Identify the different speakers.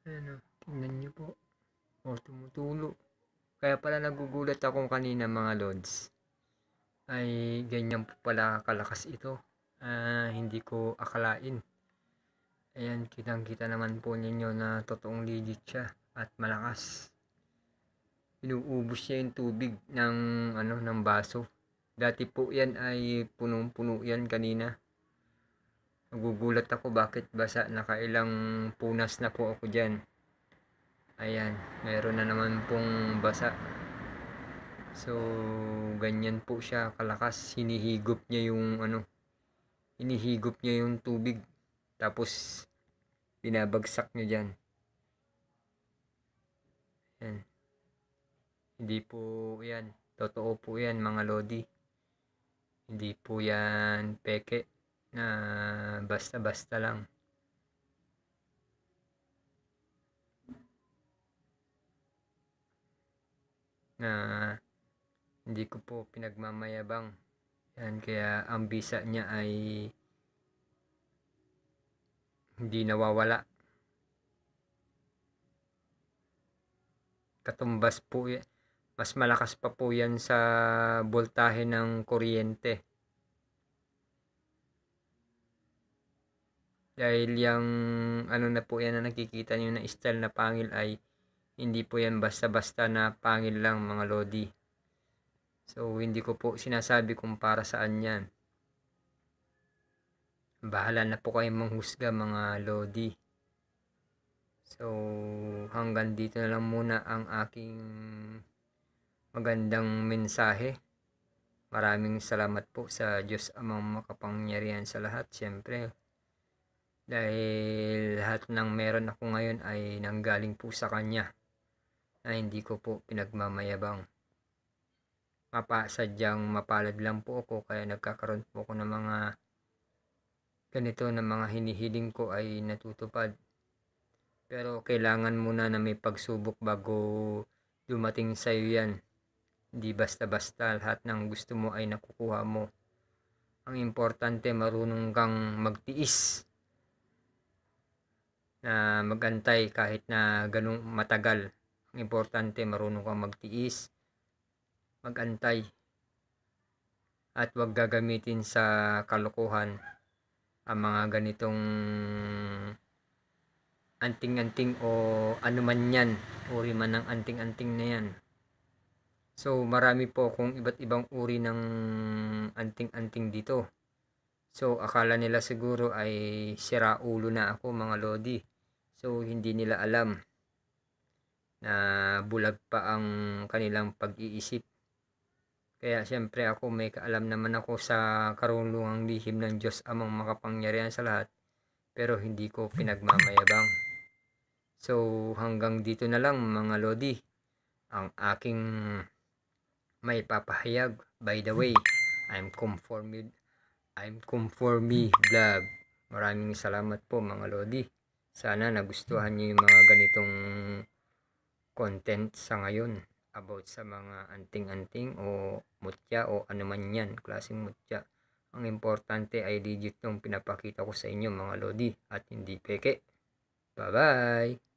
Speaker 1: Ano, o, tingnan nyo po. O, oh, tumutulo. Kaya pala nagugulat akong kanina mga lods. Ay, ganyan po pala kalakas ito. Uh, hindi ko akalain. Ayan, kitang-kita naman po ninyo na totoong legit siya at malakas. Inuubos niya yung tubig ng, ano, ng baso. Dati po yan ay punong-puno yan kanina. Nagugulat ako bakit basa nakailang punas na po ako dyan. Ayan, meron na naman pong basa. So, ganyan po siya kalakas. Hinihigop niya yung ano, hinihigop niya yung tubig. Tapos, pinabagsak niya dyan. Ayan. Hindi po yan. Totoo po yan mga lodi. Hindi po yan peke na basta-basta lang. Na hindi ko po pinagmamayabang. Yan, kaya ang bisa niya ay hindi nawawala. Katumbas po yan. Mas malakas pa po yan sa voltahe ng kuryente. Dahil yung ano na po yan na nakikita nyo na style na pangil ay hindi po yan basta-basta na pangil lang mga lodi. So hindi ko po sinasabi kung para saan yan. Bahala na po kayong manghusga mga lodi. So, hanggang dito na lang muna ang aking magandang mensahe. Maraming salamat po sa Diyos amang makapangyarihan sa lahat. Siyempre, dahil lahat ng meron ako ngayon ay nanggaling po sa kanya na hindi ko po pinagmamayabang. Mapasadyang mapalad lang po ako kaya nagkakaroon po ako ng mga ganito na mga hinihiling ko ay natutupad. Pero kailangan muna na may pagsubok bago dumating sa iyo yan. Hindi basta-basta lahat ng gusto mo ay nakukuha mo. Ang importante marunong kang magtiis na magantay kahit na ganung matagal. Ang importante marunong kang magtiis, magantay at wag gagamitin sa kalokohan ang mga ganitong anting-anting o anuman yan, uri man ng anting-anting na yan. So marami po kung iba't ibang uri ng anting-anting dito. So akala nila siguro ay sira ulo na ako mga lodi. So hindi nila alam na bulag pa ang kanilang pag-iisip. Kaya siyempre ako may kaalam naman ako sa karunungang lihim ng Diyos amang makapangyarihan sa lahat pero hindi ko pinagmamayabang. So hanggang dito na lang mga lodi ang aking may papahayag. By the way, I'm conformed I'm conformy vlog. Maraming salamat po mga lodi. Sana nagustuhan niyo yung mga ganitong content sa ngayon about sa mga anting-anting o mutya o anuman yan, klaseng mutya. Ang importante ay legit yung pinapakita ko sa inyo mga lodi at hindi peke. Bye-bye!